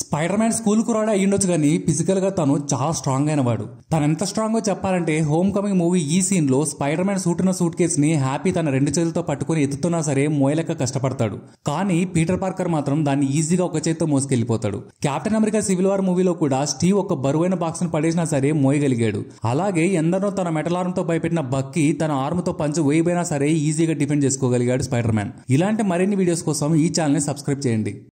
spider man school కురాడే అయ్యుండొచ్చు కానీ physical గా తను చాలా స్ట్రాంగ్ అయిన వాడు తను ఎంత స్ట్రాంగ్ చెప్పాలంటే హోమ్ కమింగ్ మూవీ ఈ సీన్ లో స్పైడర్ మ్యాన్ ఉన్న సూట్ కేస్ ని హ్యాపీ తన రెండు చేతులతో పట్టుకుని ఎత్తుతున్నా సరే మోయలెక్క కష్టపడతాడు కానీ పీటర్ పార్కర్ మాత్రం దాన్ని ఈజీగా ఒక చేతితో మోసుకెళ్లిపోతాడు కెప్టెన్ అమెరికా సివిల్ వార్ మూవీలో కూడా స్టీవ్ ఒక బరువైన బాక్స్ ను పడేసినా సరే మోయగలిగాడు అలాగే ఎందరో తన మెటల్ ఆర్మ్ తో భయపెట్టిన బక్కి తన ఆర్మ్ తో పంచి వేయబోయినా సరే ఈజీగా డిఫెండ్ చేసుకోగలిగాడు స్పైడర్ మ్యాన్ ఇలాంటి మరిన్ని వీడియోస్ కోసం ఈ ఛానల్ ని సబ్స్క్రైబ్ చేయండి